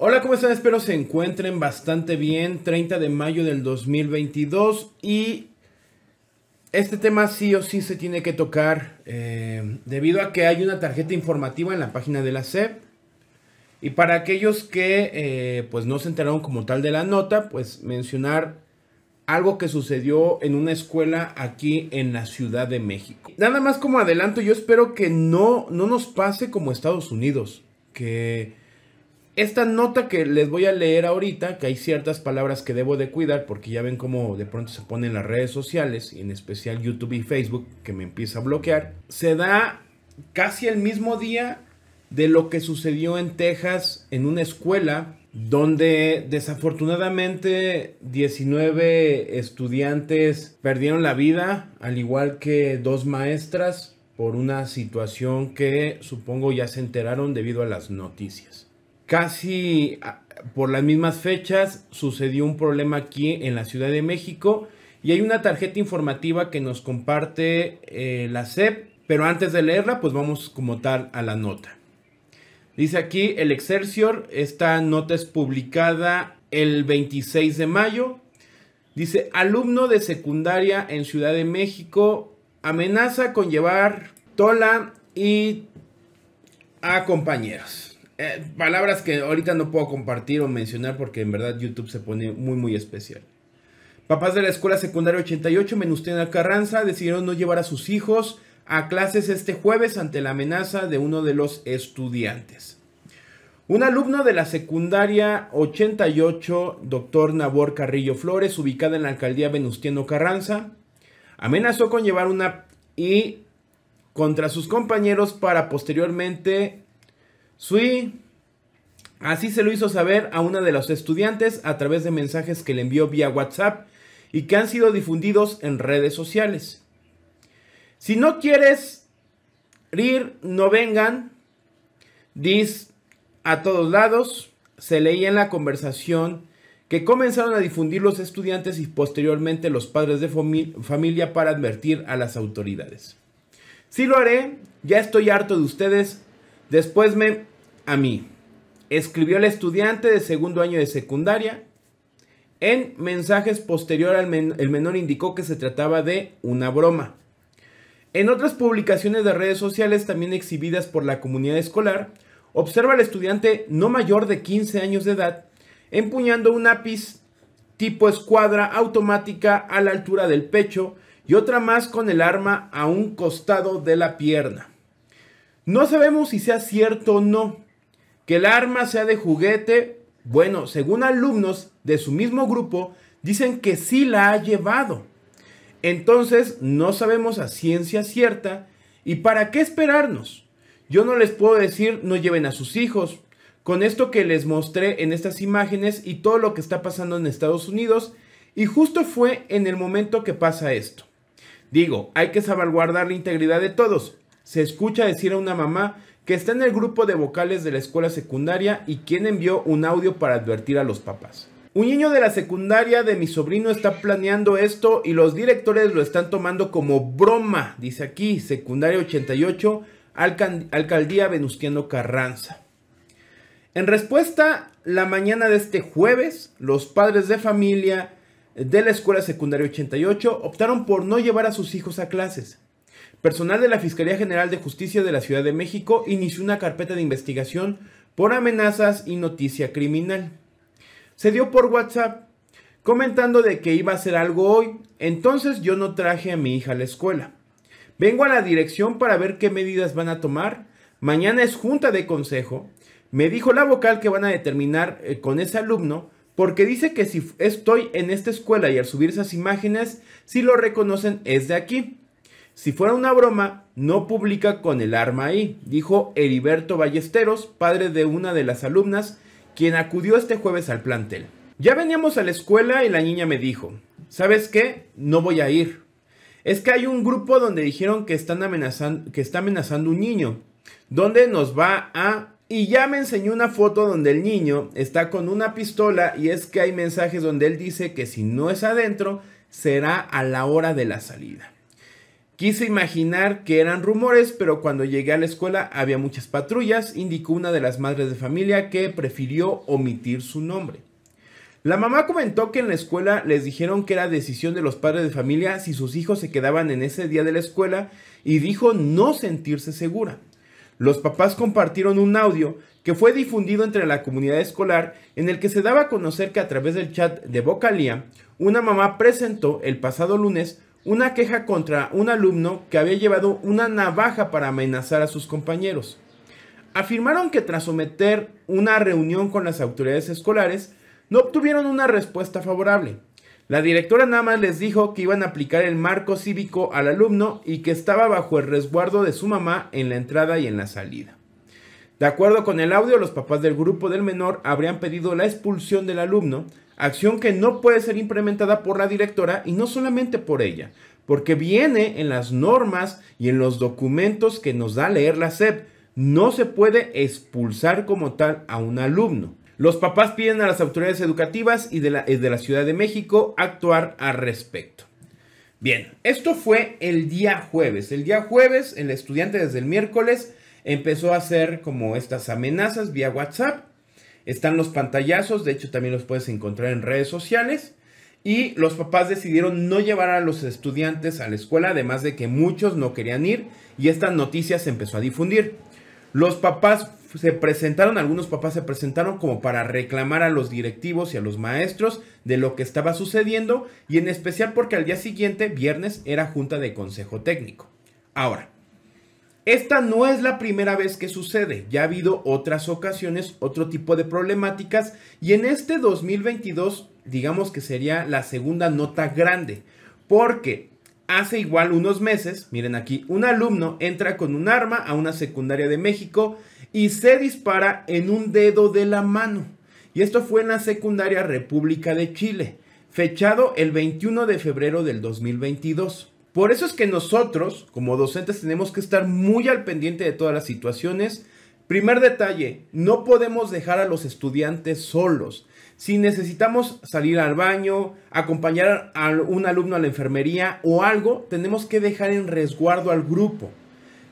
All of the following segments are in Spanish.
Hola, ¿cómo están? Espero se encuentren bastante bien. 30 de mayo del 2022 y este tema sí o sí se tiene que tocar eh, debido a que hay una tarjeta informativa en la página de la SEP. Y para aquellos que eh, pues no se enteraron como tal de la nota, pues mencionar algo que sucedió en una escuela aquí en la Ciudad de México. Nada más como adelanto, yo espero que no, no nos pase como Estados Unidos, que esta nota que les voy a leer ahorita, que hay ciertas palabras que debo de cuidar porque ya ven cómo de pronto se ponen las redes sociales, en especial YouTube y Facebook, que me empieza a bloquear, se da casi el mismo día de lo que sucedió en Texas en una escuela donde desafortunadamente 19 estudiantes perdieron la vida, al igual que dos maestras, por una situación que supongo ya se enteraron debido a las noticias. Casi ah, por las mismas fechas sucedió un problema aquí en la Ciudad de México y hay una tarjeta informativa que nos comparte eh, la SEP, pero antes de leerla pues vamos como tal a la nota. Dice aquí el Excelsior, esta nota es publicada el 26 de mayo. Dice, alumno de secundaria en Ciudad de México amenaza con llevar tola y a compañeros. Eh, palabras que ahorita no puedo compartir o mencionar porque en verdad YouTube se pone muy muy especial. Papás de la escuela secundaria 88 Menustiano Carranza decidieron no llevar a sus hijos a clases este jueves ante la amenaza de uno de los estudiantes. Un alumno de la secundaria 88, doctor Nabor Carrillo Flores, ubicada en la alcaldía Venustiano Carranza, amenazó con llevar una y contra sus compañeros para posteriormente Sui así se lo hizo saber a una de los estudiantes a través de mensajes que le envió vía WhatsApp y que han sido difundidos en redes sociales. Si no quieres ir, no vengan. dice a todos lados. Se leía en la conversación que comenzaron a difundir los estudiantes y posteriormente los padres de familia para advertir a las autoridades. Si lo haré, ya estoy harto de ustedes, Después me, a mí, escribió el estudiante de segundo año de secundaria. En mensajes posterior al el menor indicó que se trataba de una broma. En otras publicaciones de redes sociales también exhibidas por la comunidad escolar, observa al estudiante no mayor de 15 años de edad empuñando un lápiz tipo escuadra automática a la altura del pecho y otra más con el arma a un costado de la pierna. No sabemos si sea cierto o no. Que el arma sea de juguete, bueno, según alumnos de su mismo grupo, dicen que sí la ha llevado. Entonces, no sabemos a ciencia cierta y para qué esperarnos. Yo no les puedo decir no lleven a sus hijos. Con esto que les mostré en estas imágenes y todo lo que está pasando en Estados Unidos, y justo fue en el momento que pasa esto. Digo, hay que salvaguardar la integridad de todos, se escucha decir a una mamá que está en el grupo de vocales de la escuela secundaria y quien envió un audio para advertir a los papás. Un niño de la secundaria de mi sobrino está planeando esto y los directores lo están tomando como broma, dice aquí, secundaria 88, alcaldía Venustiano Carranza. En respuesta, la mañana de este jueves, los padres de familia de la escuela secundaria 88 optaron por no llevar a sus hijos a clases personal de la Fiscalía General de Justicia de la Ciudad de México inició una carpeta de investigación por amenazas y noticia criminal. Se dio por WhatsApp comentando de que iba a hacer algo hoy, entonces yo no traje a mi hija a la escuela. Vengo a la dirección para ver qué medidas van a tomar. Mañana es junta de consejo. Me dijo la vocal que van a determinar eh, con ese alumno porque dice que si estoy en esta escuela y al subir esas imágenes, si lo reconocen es de aquí. Si fuera una broma, no publica con el arma ahí, dijo Heriberto Ballesteros, padre de una de las alumnas, quien acudió este jueves al plantel. Ya veníamos a la escuela y la niña me dijo, ¿sabes qué? No voy a ir. Es que hay un grupo donde dijeron que, están amenazando, que está amenazando un niño, donde nos va a... Y ya me enseñó una foto donde el niño está con una pistola y es que hay mensajes donde él dice que si no es adentro, será a la hora de la salida. Quise imaginar que eran rumores, pero cuando llegué a la escuela había muchas patrullas, indicó una de las madres de familia que prefirió omitir su nombre. La mamá comentó que en la escuela les dijeron que era decisión de los padres de familia si sus hijos se quedaban en ese día de la escuela y dijo no sentirse segura. Los papás compartieron un audio que fue difundido entre la comunidad escolar en el que se daba a conocer que a través del chat de Vocalía, una mamá presentó el pasado lunes una queja contra un alumno que había llevado una navaja para amenazar a sus compañeros. Afirmaron que tras someter una reunión con las autoridades escolares, no obtuvieron una respuesta favorable. La directora nada más les dijo que iban a aplicar el marco cívico al alumno y que estaba bajo el resguardo de su mamá en la entrada y en la salida. De acuerdo con el audio, los papás del grupo del menor habrían pedido la expulsión del alumno, acción que no puede ser implementada por la directora y no solamente por ella, porque viene en las normas y en los documentos que nos da leer la SEP. No se puede expulsar como tal a un alumno. Los papás piden a las autoridades educativas y de la, de la Ciudad de México actuar al respecto. Bien, esto fue el día jueves. El día jueves, el estudiante desde el miércoles empezó a hacer como estas amenazas vía WhatsApp. Están los pantallazos, de hecho también los puedes encontrar en redes sociales. Y los papás decidieron no llevar a los estudiantes a la escuela, además de que muchos no querían ir y esta noticia se empezó a difundir. Los papás se presentaron, algunos papás se presentaron como para reclamar a los directivos y a los maestros de lo que estaba sucediendo y en especial porque al día siguiente, viernes, era junta de consejo técnico. Ahora, esta no es la primera vez que sucede, ya ha habido otras ocasiones, otro tipo de problemáticas y en este 2022 digamos que sería la segunda nota grande, porque hace igual unos meses, miren aquí, un alumno entra con un arma a una secundaria de México y se dispara en un dedo de la mano. Y esto fue en la secundaria República de Chile, fechado el 21 de febrero del 2022. Por eso es que nosotros, como docentes, tenemos que estar muy al pendiente de todas las situaciones. Primer detalle, no podemos dejar a los estudiantes solos. Si necesitamos salir al baño, acompañar a un alumno a la enfermería o algo, tenemos que dejar en resguardo al grupo.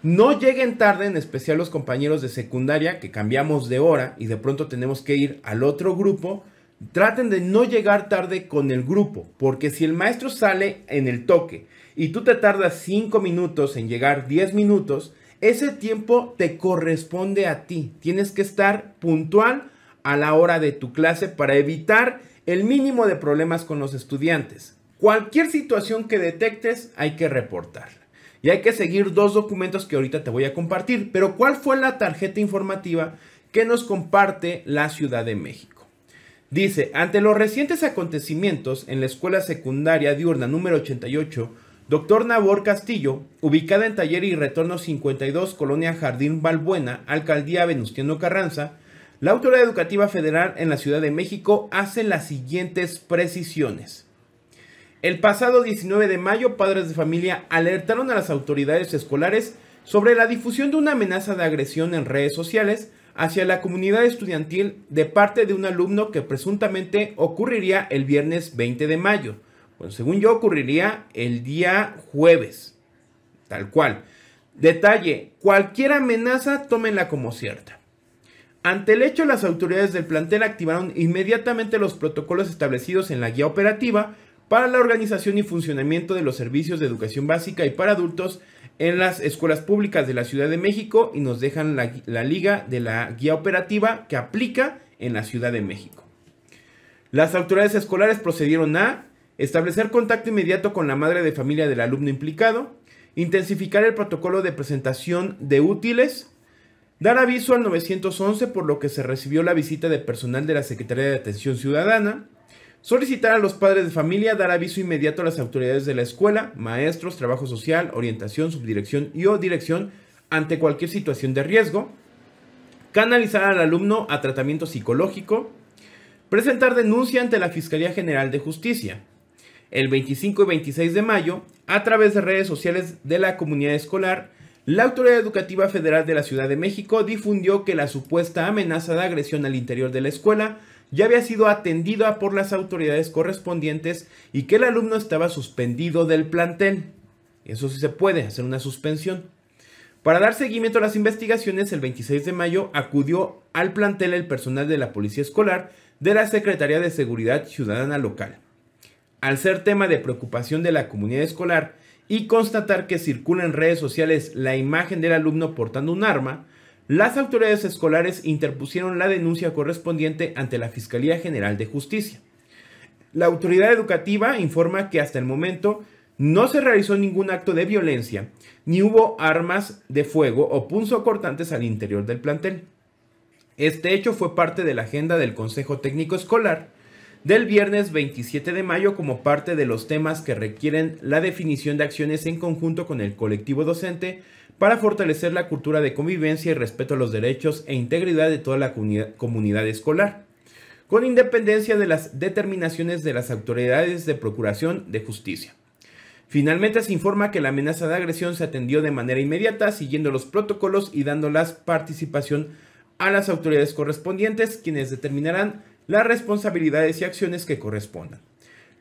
No lleguen tarde, en especial los compañeros de secundaria que cambiamos de hora y de pronto tenemos que ir al otro grupo. Traten de no llegar tarde con el grupo, porque si el maestro sale en el toque y tú te tardas 5 minutos en llegar 10 minutos, ese tiempo te corresponde a ti. Tienes que estar puntual a la hora de tu clase para evitar el mínimo de problemas con los estudiantes. Cualquier situación que detectes hay que reportarla. Y hay que seguir dos documentos que ahorita te voy a compartir. Pero ¿cuál fue la tarjeta informativa que nos comparte la Ciudad de México? Dice, ante los recientes acontecimientos en la escuela secundaria diurna número 88, Doctor Nabor Castillo, ubicada en Taller y Retorno 52, Colonia Jardín Balbuena, Alcaldía Venustiano Carranza, la Autoridad Educativa Federal en la Ciudad de México hace las siguientes precisiones. El pasado 19 de mayo, padres de familia alertaron a las autoridades escolares sobre la difusión de una amenaza de agresión en redes sociales hacia la comunidad estudiantil de parte de un alumno que presuntamente ocurriría el viernes 20 de mayo bueno, según yo ocurriría el día jueves, tal cual. Detalle, cualquier amenaza tómenla como cierta. Ante el hecho, las autoridades del plantel activaron inmediatamente los protocolos establecidos en la guía operativa para la organización y funcionamiento de los servicios de educación básica y para adultos en las escuelas públicas de la Ciudad de México y nos dejan la, la liga de la guía operativa que aplica en la Ciudad de México. Las autoridades escolares procedieron a establecer contacto inmediato con la madre de familia del alumno implicado, intensificar el protocolo de presentación de útiles, dar aviso al 911 por lo que se recibió la visita de personal de la Secretaría de Atención Ciudadana, solicitar a los padres de familia dar aviso inmediato a las autoridades de la escuela, maestros, trabajo social, orientación, subdirección y o dirección ante cualquier situación de riesgo, canalizar al alumno a tratamiento psicológico, presentar denuncia ante la Fiscalía General de Justicia el 25 y 26 de mayo, a través de redes sociales de la comunidad escolar, la Autoridad Educativa Federal de la Ciudad de México difundió que la supuesta amenaza de agresión al interior de la escuela ya había sido atendida por las autoridades correspondientes y que el alumno estaba suspendido del plantel. Eso sí se puede, hacer una suspensión. Para dar seguimiento a las investigaciones, el 26 de mayo acudió al plantel el personal de la Policía Escolar de la Secretaría de Seguridad Ciudadana Local. Al ser tema de preocupación de la comunidad escolar y constatar que circula en redes sociales la imagen del alumno portando un arma, las autoridades escolares interpusieron la denuncia correspondiente ante la Fiscalía General de Justicia. La autoridad educativa informa que hasta el momento no se realizó ningún acto de violencia, ni hubo armas de fuego o punzocortantes al interior del plantel. Este hecho fue parte de la agenda del Consejo Técnico Escolar, del viernes 27 de mayo como parte de los temas que requieren la definición de acciones en conjunto con el colectivo docente para fortalecer la cultura de convivencia y respeto a los derechos e integridad de toda la comunidad, escolar, con independencia de las determinaciones de las autoridades de procuración de justicia. Finalmente se informa que la amenaza de agresión se atendió de manera inmediata, siguiendo los protocolos y dándolas participación a las autoridades correspondientes, quienes determinarán las responsabilidades y acciones que correspondan.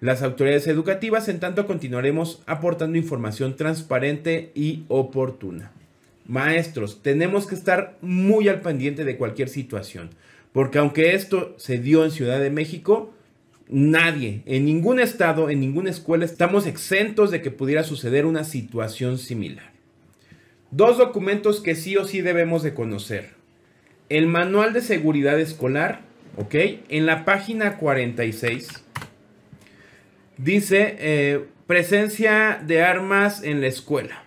Las autoridades educativas, en tanto, continuaremos aportando información transparente y oportuna. Maestros, tenemos que estar muy al pendiente de cualquier situación, porque aunque esto se dio en Ciudad de México, nadie, en ningún estado, en ninguna escuela, estamos exentos de que pudiera suceder una situación similar. Dos documentos que sí o sí debemos de conocer. El Manual de Seguridad Escolar en la página 46 dice eh, presencia de armas en la escuela.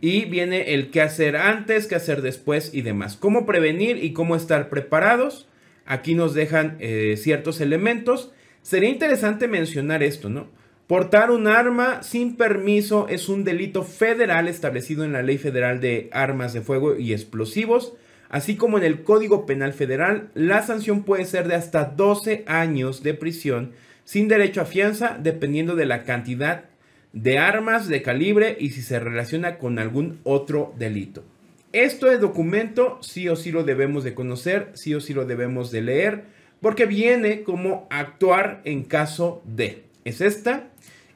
Y viene el qué hacer antes, qué hacer después y demás. Cómo prevenir y cómo estar preparados. Aquí nos dejan eh, ciertos elementos. Sería interesante mencionar esto, ¿no? Portar un arma sin permiso es un delito federal establecido en la Ley Federal de Armas de Fuego y Explosivos Así como en el Código Penal Federal, la sanción puede ser de hasta 12 años de prisión sin derecho a fianza, dependiendo de la cantidad de armas de calibre y si se relaciona con algún otro delito. Esto es documento, sí o sí lo debemos de conocer, sí o sí lo debemos de leer, porque viene como actuar en caso de. Es esta.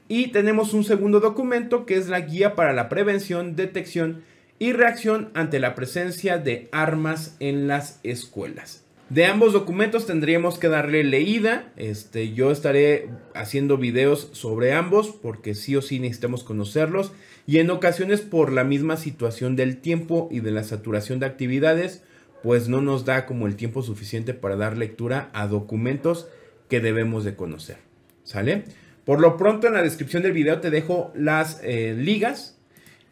Y tenemos un segundo documento que es la guía para la prevención, detección y reacción ante la presencia de armas en las escuelas. De ambos documentos tendríamos que darle leída. Este, yo estaré haciendo videos sobre ambos porque sí o sí necesitamos conocerlos. Y en ocasiones por la misma situación del tiempo y de la saturación de actividades, pues no nos da como el tiempo suficiente para dar lectura a documentos que debemos de conocer. ¿Sale? Por lo pronto en la descripción del video te dejo las eh, ligas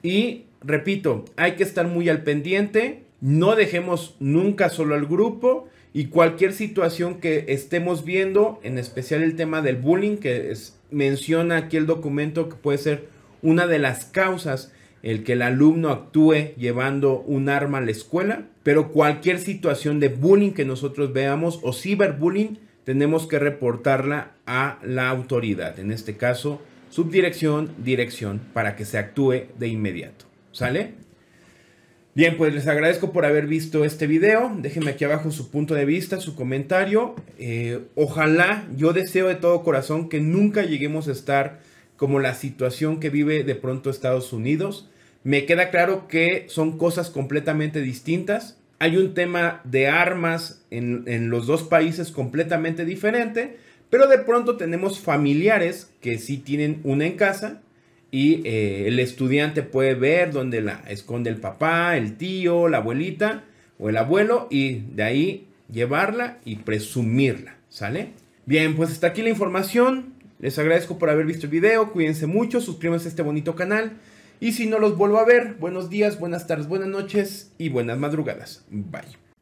y repito, hay que estar muy al pendiente, no dejemos nunca solo al grupo y cualquier situación que estemos viendo, en especial el tema del bullying, que es, menciona aquí el documento que puede ser una de las causas el que el alumno actúe llevando un arma a la escuela, pero cualquier situación de bullying que nosotros veamos o ciberbullying, tenemos que reportarla a la autoridad, en este caso subdirección, dirección, para que se actúe de inmediato. ¿Sale? Bien, pues les agradezco por haber visto este video. Déjenme aquí abajo su punto de vista, su comentario. Eh, ojalá, yo deseo de todo corazón que nunca lleguemos a estar como la situación que vive de pronto Estados Unidos. Me queda claro que son cosas completamente distintas. Hay un tema de armas en, en los dos países completamente diferente, pero de pronto tenemos familiares que sí tienen una en casa y eh, el estudiante puede ver dónde la esconde el papá, el tío, la abuelita o el abuelo y de ahí llevarla y presumirla, ¿sale? Bien, pues está aquí la información. Les agradezco por haber visto el video, cuídense mucho, suscríbanse a este bonito canal. Y si no los vuelvo a ver, buenos días, buenas tardes, buenas noches y buenas madrugadas. Bye.